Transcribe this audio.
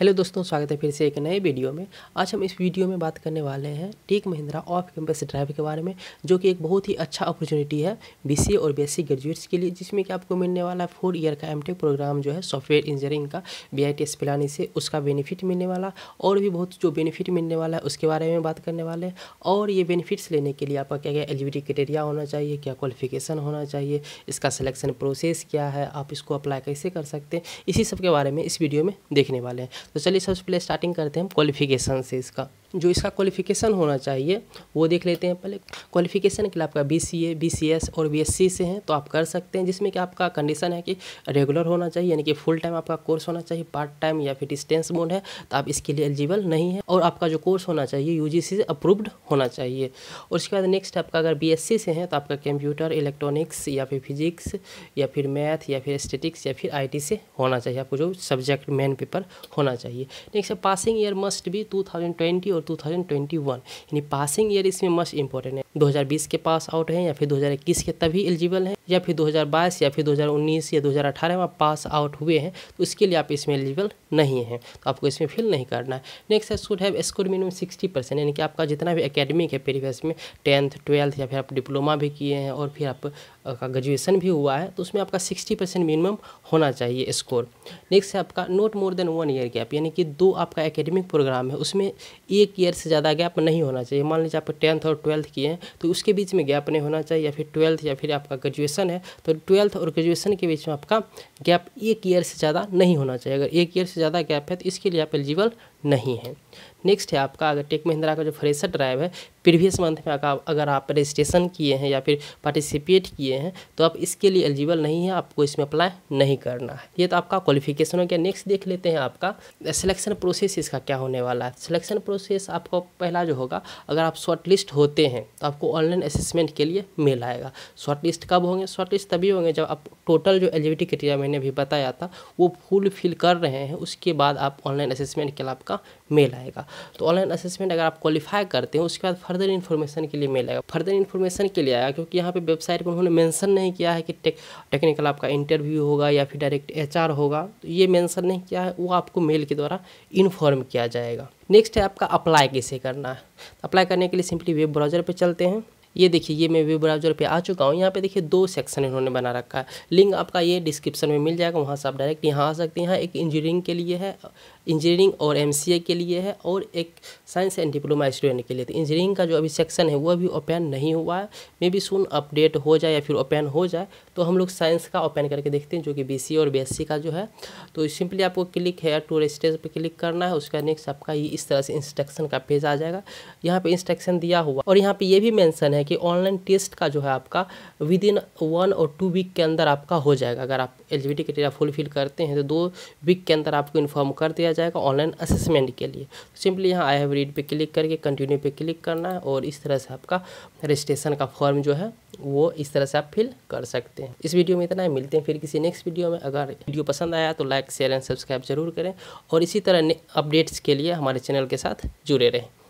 hello दोस्तों स्वागत है फिर से एक नए वीडियो में आज हम इस वीडियो में बात करने वाले हैं Tech Mahindra off campus drive के बारे में जो कि एक बहुत ही अच्छा अपॉर्चुनिटी है बीसीए और बीएससी ग्रेजुएट्स के लिए जिसमें कि आपको मिलने वाला है फोर ईयर का एमटेक प्रोग्राम जो है सॉफ्टवेयर इंजीनियरिंग का बी आई पिलानी से उसका बेनिफिट मिलने वाला और भी बहुत जो बेनिफिट मिलने वाला है उसके बारे में बात करने वाले हैं और ये बेनिफिट्स लेने के लिए आपका क्या क्या एलिजिबिलिटी क्राइटेरिया होना चाहिए क्या क्वालिफिकेशन होना चाहिए इसका सिलेक्शन प्रोसेस क्या है आप इसको अप्लाई कैसे कर सकते हैं इसी सब के बारे में इस वीडियो में देखने वाले हैं तो चलिए सबसे पहले स्टार्टिंग करते हैं हम क्वालिफिकेशन से इसका जो इसका क्वालिफिकेशन होना चाहिए वो देख लेते हैं पहले क्वालिफिकेशन के लिए आपका B C A B C S और बी एस सी से हैं तो आप कर सकते हैं जिसमें कि आपका कंडीशन है कि रेगुलर होना चाहिए यानी कि फुल टाइम आपका कोर्स होना चाहिए पार्ट टाइम या फिर डिस्टेंस मोड है तो आप इसके लिए एलिजिबल नहीं है और आपका जो कोर्स होना चाहिए यू से अप्रूव्ड होना चाहिए और उसके बाद नेक्स्ट आपका अगर बी से है तो आपका कंप्यूटर इलेक्ट्रॉनिक्स या फिर फिजिक्स या फिर मैथ या फिर स्टेटिक्स या फिर आई से होना चाहिए आपको जो सब्जेक्ट मेन पेपर होना चाहिए नेक्स्ट पासिंग ईयर मस्ट भी टू और टू ट्वेन्टी ट्वेंटी वन यानी पासिंग ईयर इसमें मस्ट इम्पोर्टेन्ट 2020 के पास आउट हैं या फिर 2021 के तभी एलिजिबल हैं या फिर 2022 या फिर 2019 या 2018 में आप पास आउट हुए हैं तो उसके लिए आप इसमें एलिजिबल नहीं हैं तो आपको इसमें फिल नहीं करना है नेक्स्ट है should have score minimum sixty percent यानी कि आपका जितना भी अकेडमिक है प्रीवियस में टेंथ ट्वेल्थ या फिर आप डिप्लोमा भी किए हैं और फिर आपका ग्रेजुएसन भी हुआ है तो उसमें आपका सिक्सटी परसेंट मिनिमम होना चाहिए स्कोर नेक्स्ट है आपका not more than one year gap यानी कि दो आपका एकेडमिक प्रोग्राम है उसमें एक ईयर से ज़्यादा गैप नहीं होना चाहिए मान लीजिए आप टेंथ और ट्वेल्थ किए हैं तो उसके बीच में गैप नहीं होना चाहिए या फिर ट्वेल्थ या फिर आपका ग्रेजुएसन है तो ट्वेल्थ और ग्रेजुएसन के बीच में आपका गैप एक ईयर से ज़्यादा नहीं होना चाहिए अगर एक ईयर से ज़्यादा गैप है तो इसके लिए आप एलिजिबल नहीं है नेक्स्ट है आपका अगर टेक महिंद्रा का जो फ्रेशर ड्राइव है प्रीवियस मंथ में अगर आप रजिस्ट्रेशन किए हैं या फिर पार्टिसिपेट किए हैं तो आप इसके लिए एलिजिबल नहीं है आपको इसमें अप्लाई नहीं करना है ये तो आपका क्वालिफिकेशन हो गया नेक्स्ट देख लेते हैं आपका सिलेक्शन प्रोसेस इसका क्या होने वाला है सिलेक्शन प्रोसेस आपका पहला जो होगा अगर आप शॉर्ट लिस्ट होते हैं तो आपको ऑनलाइन असेसमेंट के लिए मेल आएगा शॉर्ट लिस्ट कब होंगे शॉर्ट लिस्ट तभी होंगे जब आप टोटल जो एलिजिबिलिटी क्रिटेरिया मैंने भी बताया था वो फुलफिल कर रहे हैं उसके बाद आप ऑनलाइन असेसमेंट के लिए आपका आपका मेल आएगा तो ऑनलाइन असेसमेंट अगर आप क्वालिफाई करते हैं उसके बाद फर्दर इन्फॉर्मेशन के लिए मेल आएगा फर्दर इन्फॉर्मेशन के लिए आएगा क्योंकि यहाँ पे वेबसाइट पर उन्होंने मेंशन नहीं किया है कि टेक टेक्निकल आपका इंटरव्यू होगा या फिर डायरेक्ट एच होगा तो ये मैंसन नहीं किया है वो आपको मेल के द्वारा इन्फॉर्म किया जाएगा नेक्स्ट है आपका अप्लाई कैसे करना है अप्लाई तो करने के लिए सिंपली वेब ब्राउज़र पर चलते हैं ये देखिए ये मैं वेब ब्राउजर पे आ चुका हूँ यहाँ पे देखिए दो सेक्शन इन्होंने बना रखा है लिंक आपका ये डिस्क्रिप्शन में मिल जाएगा वहाँ से आप डायरेक्ट यहाँ आ सकते हैं यहाँ एक इंजीनियरिंग के लिए है इंजीनियरिंग और एम के लिए है और एक साइंस एंड डिप्लोमा स्टूडेंट के लिए तो इंजीनियरिंग का जो अभी सेक्शन है वो अभी ओपन नहीं हुआ है मे बी सुन अपडेट हो जाए या फिर ओपन हो जाए तो हम लोग साइंस का ओपन करके देखते हैं जो कि बी और बी का जो है तो सिंपली आपको क्लिक है टूर स्टेज पर क्लिक करना है उसका नेक्स्ट आपका ये इस तरह से इंस्ट्रक्शन का पेज आ जाएगा यहाँ पर इंस्ट्रक्शन दिया हुआ और यहाँ पर ये भी मैंसन है है कि ऑनलाइन टेस्ट का जो है आपका विद इन वन और टू वीक के अंदर आपका हो जाएगा अगर आप एलिजिबिलिटी क्रिटेरिया फुलफिल करते हैं तो दो वीक के अंदर आपको इन्फॉर्म कर दिया जाएगा ऑनलाइन असेसमेंट के लिए सिंपली तो यहाँ आई हैव रीड पर क्लिक करके कंटिन्यू पर क्लिक करना है और इस तरह से आपका रजिस्ट्रेशन का फॉर्म जो है वो इस तरह से आप फिल कर सकते हैं इस वीडियो में इतना ही मिलते हैं फिर किसी नेक्स्ट वीडियो में अगर वीडियो पसंद आया तो लाइक शेयर एंड सब्सक्राइब जरूर करें और इसी तरह अपडेट्स के लिए हमारे चैनल के साथ जुड़े रहें